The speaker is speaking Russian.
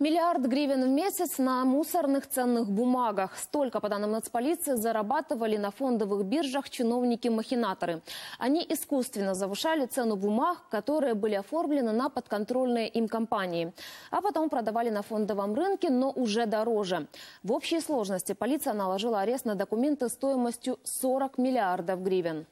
Миллиард гривен в месяц на мусорных ценных бумагах. Столько, по данным нацполиции, зарабатывали на фондовых биржах чиновники-махинаторы. Они искусственно завышали цену бумаг, которые были оформлены на подконтрольные им компании. А потом продавали на фондовом рынке, но уже дороже. В общей сложности полиция наложила арест на документы стоимостью 40 миллиардов гривен.